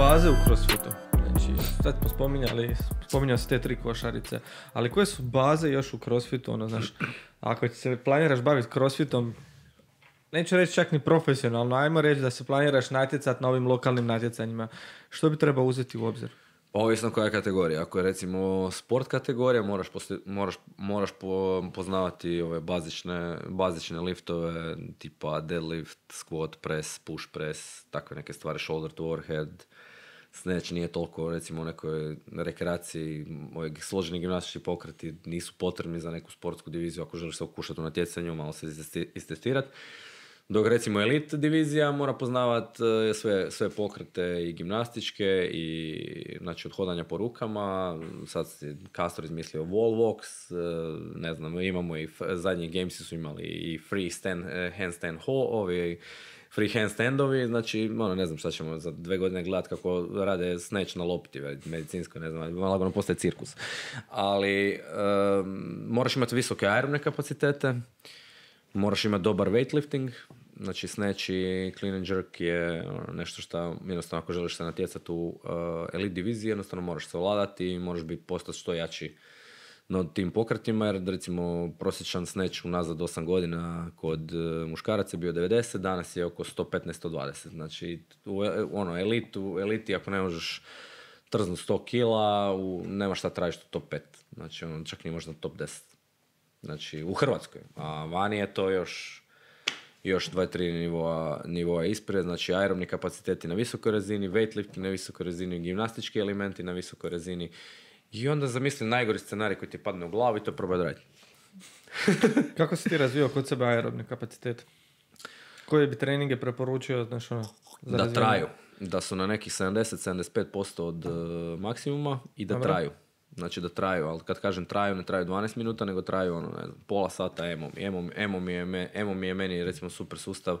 baze u crossfitu? Znači, sad smo spominjali, spominjali se te tri košarice, ali koje su baze još u crossfitu, ono, znaš, ako se planiraš baviti crossfitom, neću reći čak ni profesionalno, ajmo reći da se planiraš natjecati na ovim lokalnim natjecanjima, što bi trebao uzeti u obzir? Pa ovisno koja je kategorija. Ako je recimo sport kategorija, moraš, posli, moraš, poznavati ove bazične, bazične liftove tipa deadlift, squat press, push press, takve neke stvari, shoulder to overhead, Sneć nije toliko recimo u nekoj rekreaciji složeni gimnastički pokreti nisu potrebni za neku sportsku diviziju ako želiš se okušati u natjecanju, malo se istestirati. Dok recimo elit divizija mora poznavat e, sve, sve pokrete i gimnastičke i znači od hodanja po rukama. Sad si Castro izmislio wall walks, e, ne znam, imamo i zadnji games su imali i free stand, e, handstand ho, ovi free handstandovi, znači ono, ne znam šta ćemo za dve godine gledat kako rade snatch na lopti, medicinsko, ne znam, lagano postaje cirkus. Ali um, moraš imati visoke aerobne kapacitete, moraš imati dobar weightlifting, Znači, snatch i clean and jerk je ono, nešto što jednostavno ako želiš se natjecati u uh, elite diviziji, jednostavno moraš se ovladati i moraš biti postati što jači na tim pokretima, jer recimo prosječan snatch unazad 8 godina kod eh, muškaraca je bio 90, danas je oko 115-120. Znači, u, ono, elitu, eliti ako ne možeš trznut 100 kila, u, nema šta tražiš u top 5. Znači, ono, čak nije možda top 10. Znači, u Hrvatskoj. A vani je to još još 2-3 nivoa, nivoa ispred, znači aerobni kapaciteti na visokoj razini, weightlifting na visokoj razini, gimnastički elementi na visokoj razini i onda zamislim najgori scenarij koji ti padne u glavu i to probaj raditi. Kako si ti razvio kod sebe aerobni kapacitet? Koje bi treninge preporučio znaš, ono, da traju, da su na nekih 70-75% od eh, maksimuma i da traju. Znači da traju, ali kad kažem traju, ne traju 12 minuta, nego traju ono, ne pola sata emo mi, mi je, je meni recimo super sustav.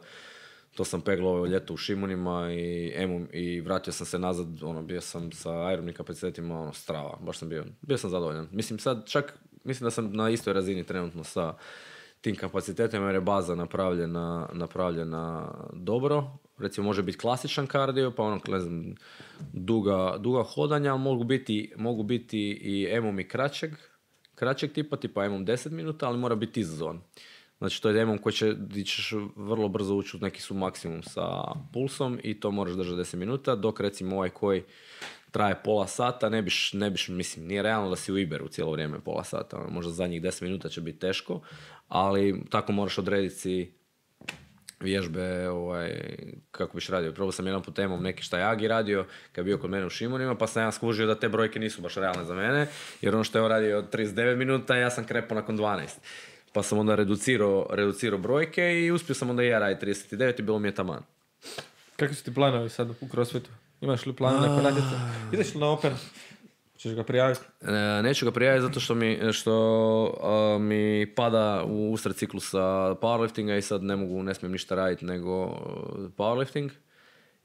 To sam peglo ovo ljeto u Šimunima i, i vratio sam se nazad, ono, bio sam sa aerobnim kapacitetima, ono, strava, baš sam bio, bio sam zadovoljan. Mislim, sad čak, mislim da sam na istoj razini trenutno sa tim kapacitetima jer je baza napravljena, napravljena dobro, recimo može biti klasičan kardio, pa ono, ne znam, duga, duga hodanja, mogu biti, mogu biti i emom i kraćeg, kraćeg tipa, tipa emom 10 minuta, ali mora biti izazovan. Znači to je emom koji će, di ćeš vrlo brzo ući u neki su maksimum sa pulsom i to moraš držati 10 minuta, dok recimo ovaj koji traje pola sata, ne biš, ne biš, mislim, nije realno da si u Iberu cijelo vrijeme pola sata, ono, možda zadnjih 10 minuta će biti teško, ali tako moraš odrediti si vježbe ovaj, kako biš radio. Probao sam jedan po temom neki šta Jagi radio kad je bio kod mene u Šimunima pa sam ja skužio da te brojke nisu baš realne za mene jer ono što je on radio 39 minuta ja sam krepao nakon 12. Pa sam onda reducirao, reducirao brojke i uspio sam onda i ja raditi 39 i bilo mi je taman. Kakvi su ti planovi sad u crossfitu? Imaš li plan neko Ideš li na Open? Češ ga prijaviti? E, neću ga prijaviti zato što mi, što, mi pada u usred ciklusa powerliftinga i sad ne mogu, ne smijem ništa raditi nego e, powerlifting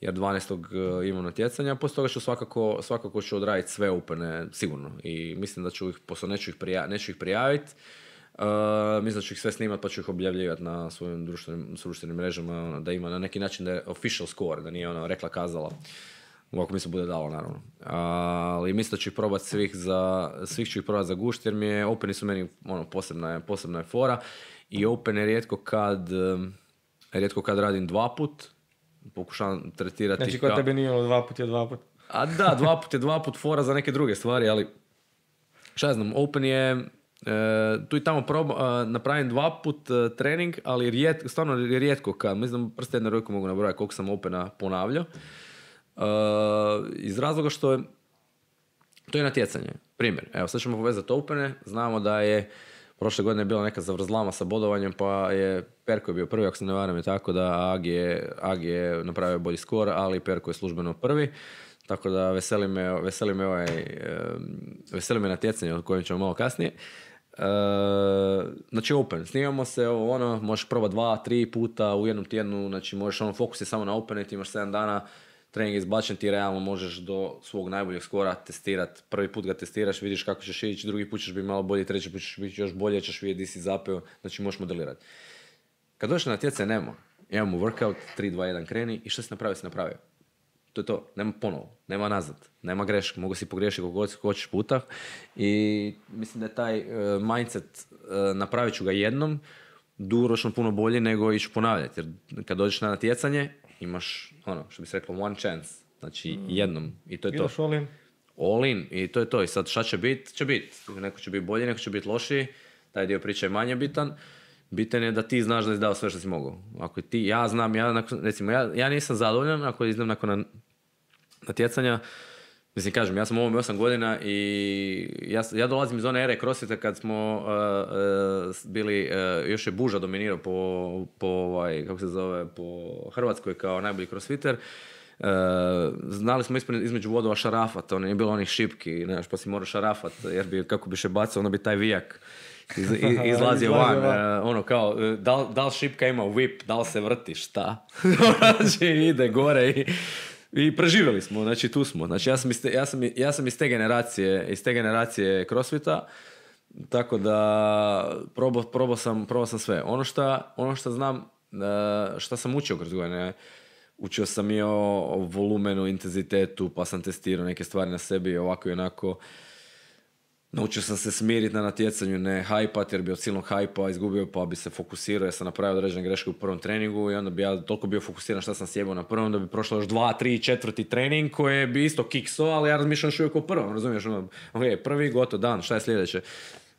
jer 12. E, imam natjecanja. Poslije toga ću svakako, svakako ću odraditi sve upene, sigurno. I mislim da ću ih, poslije neću ih, prija, ih prijaviti. Uh, mislim da ću ih sve snimat pa ću ih objavljivati na svojim društvenim, društvenim mrežama ono, da ima na neki način da official score, da nije ono rekla kazala ako mi se bude dalo naravno. Ali mislim da ću ih probat svih za, svih ću ih probati za gušt jer mi je, openi su meni ono, posebna, je, posebna je fora i open je rijetko kad, rijetko kad radim dva put, pokušavam tretirati znači, ih Znači, kod nije ono dva put je dva put. A da, dva put je dva put fora za neke druge stvari, ali šta znam, open je, e, tu i tamo e, napravim dva put e, trening, ali rijet, stvarno rijetko kad, mislim prste jedne ruke mogu nabrojati koliko sam opena ponavljao. Uh, iz razloga što je, to je natjecanje. Primjer, evo sad ćemo povezati Opene, znamo da je prošle godine bila neka zavrzlama sa bodovanjem, pa je Perko je bio prvi, ako se ne varam je tako da AG je, AG je napravio bolji skor, ali Perko je službeno prvi. Tako da veseli me, veseli me, ovaj, veseli me natjecanje o kojem ćemo malo kasnije. E, znači open, snimamo se, ovo ono, možeš probati dva, tri puta u jednom tjednu, znači možeš ono, fokus je samo na open ti imaš 7 dana trening izbačen, ti realno možeš do svog najboljeg skora testirati. Prvi put ga testiraš, vidiš kako ćeš ići, drugi put ćeš biti malo bolji, treći put ćeš biti još bolje, ćeš vidjeti di si zapeo, znači možeš modelirati. Kad dođeš na natjecanje, nema. Imamo workout, 3, 2, 1 kreni i što si napravio, si napravio. To je to, nema ponovo, nema nazad, nema greške, mogu si pogriješiti kako god hoćeš puta i mislim da je taj e, mindset, e, napravit ću ga jednom, dugoročno puno bolje nego ići ponavljati. Jer kad dođeš na natjecanje, imaš, ono, što bi se reklo, one chance. Znači, mm. jednom. I to je to. all in. All in. I to je to. I sad šta će bit, će bit. Neko će biti bolji, neko će biti lošiji. Taj dio priče je manje bitan. Bitan je da ti znaš da si dao sve što si mogao. Ako ti, ja znam, ja, recimo, ja, ja nisam zadovoljan ako iznam nakon natjecanja. Mislim, kažem, ja sam u ovome 8 godina i ja, ja dolazim iz one ere crossfita kad smo uh, uh, bili, uh, još je Buža dominirao po, po ovaj, kako se zove, po Hrvatskoj kao najbolji crossfitter. znali smo ispred, između vodova šarafat, on nije bilo onih šipki, znaš, pa si morao šarafat, jer bi, kako bi še bacao, ono bi taj vijak izlazio van. ono kao, da šipka ima whip, da li se vrti, šta? Znači, ide gore i i preživjeli smo, znači tu smo. Znači ja sam iz te, ja sam, ja sam iz te generacije, iz te generacije crossfita, tako da probao, probao, sam, probao sam sve. Ono što ono šta znam, e, što sam učio kroz godine, učio sam i o, o volumenu, intenzitetu, pa sam testirao neke stvari na sebi ovako i onako. Naučio sam se smiriti na natjecanju, ne hajpat, jer bi od silnog hajpa izgubio pa bi se fokusirao, jer sam napravio određene greške u prvom treningu i onda bi ja toliko bio fokusiran šta sam sjebao na prvom, da bi prošlo još dva, tri, četvrti trening koje bi isto kikso, ali ja razmišljam još uvijek o prvom, razumiješ? Ono, ok, prvi, gotovo, dan, šta je sljedeće?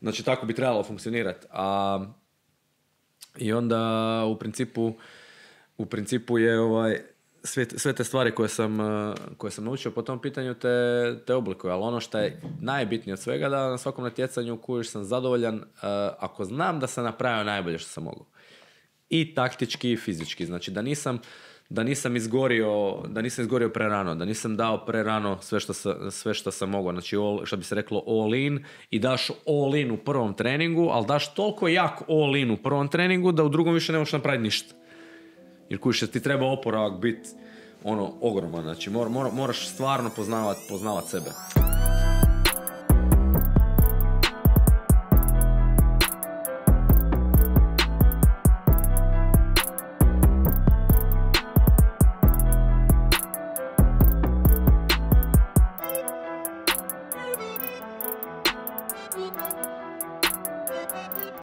Znači, tako bi trebalo funkcionirati. A, I onda, u principu, u principu je ovaj, sve, sve te stvari koje sam, e, koje sam naučio po tom pitanju te, te ali ono što je najbitnije od svega da na svakom natjecanju kojoj sam zadovoljan e, ako znam da sam napravio najbolje što sam mogao. I taktički i fizički. Znači da nisam, da nisam izgorio, da nisam izgorio prerano, da nisam dao prerano sve što, sve što sam mogao. Znači, all, što bi se reklo all in i daš all in u prvom treningu, ali daš toliko jak all in u prvom treningu da u drugom više ne možeš napraviti ništa. Jer što ti treba oporavak biti ono ogroman, znači moraš stvarno poznavat, poznavat sebe.